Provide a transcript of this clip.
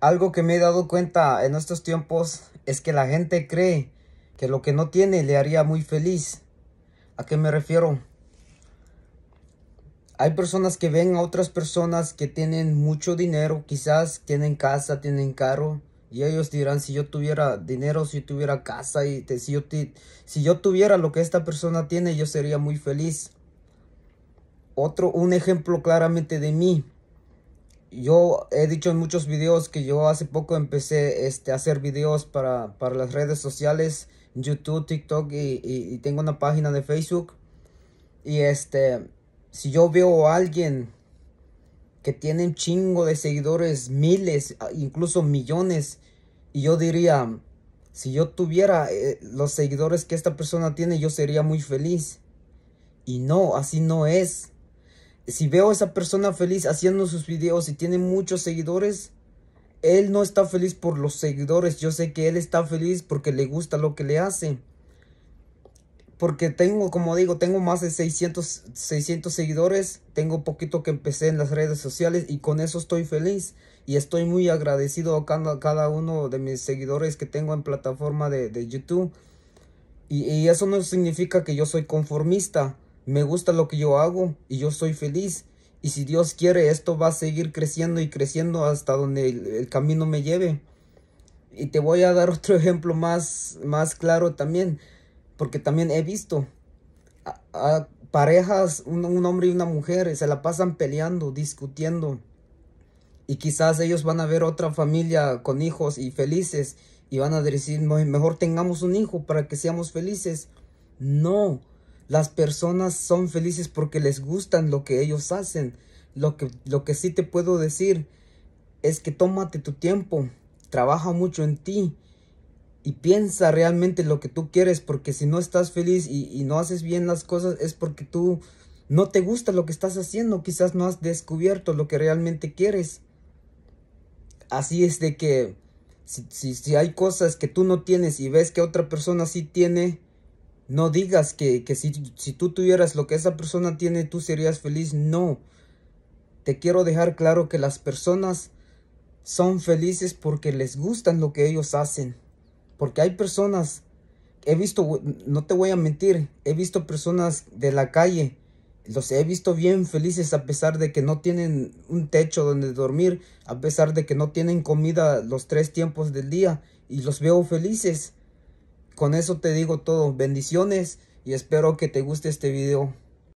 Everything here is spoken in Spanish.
Algo que me he dado cuenta en estos tiempos es que la gente cree que lo que no tiene le haría muy feliz. ¿A qué me refiero? Hay personas que ven a otras personas que tienen mucho dinero, quizás tienen casa, tienen carro, y ellos dirán, si yo tuviera dinero, si tuviera casa, y te, si, yo si yo tuviera lo que esta persona tiene, yo sería muy feliz. Otro, un ejemplo claramente de mí yo he dicho en muchos videos que yo hace poco empecé este, a hacer videos para, las redes sociales, YouTube, TikTok y, tengo una página de Facebook. Y este, si yo veo a alguien que tiene un chingo de seguidores, miles, incluso millones, y yo diría, si yo tuviera eh, los seguidores que esta persona tiene, yo sería muy feliz. Y no, así no es si veo a esa persona feliz haciendo sus videos y tiene muchos seguidores, él no está feliz por los seguidores. Yo sé que él está feliz porque le gusta lo que le hace. Porque tengo, como digo, tengo más de 600, 600 seguidores. Tengo poquito que empecé en las redes sociales y con eso estoy feliz. Y estoy muy agradecido a cada, uno de mis seguidores que tengo en plataforma de, YouTube. y eso no significa que yo soy conformista me gusta lo que yo hago y yo soy feliz. Y si Dios quiere, esto va a seguir creciendo y creciendo hasta donde el, camino me lleve. Y te voy a dar otro ejemplo más, más claro también, porque también he visto a, parejas, un, un hombre y una mujer, se la pasan peleando, discutiendo. Y quizás ellos van a ver otra familia con hijos y felices y van a decir, mejor tengamos un hijo para que seamos felices. No, las personas son felices porque les gustan lo que ellos hacen. Lo que, lo que sí te puedo decir es que tómate tu tiempo, trabaja mucho en ti y piensa realmente lo que tú quieres porque si no estás feliz y, no haces bien las cosas es porque tú no te gusta lo que estás haciendo, quizás no has descubierto lo que realmente quieres. Así es de que si, hay cosas que tú no tienes y ves que otra persona sí tiene, no digas que, si, si, tú tuvieras lo que esa persona tiene, tú serías feliz. No. Te quiero dejar claro que las personas son felices porque les gustan lo que ellos hacen. Porque hay personas, he visto, no te voy a mentir, he visto personas de la calle, los he visto bien felices a pesar de que no tienen un techo donde dormir, a pesar de que no tienen comida los tres tiempos del día y los veo felices con eso te digo todo. Bendiciones y espero que te guste este video.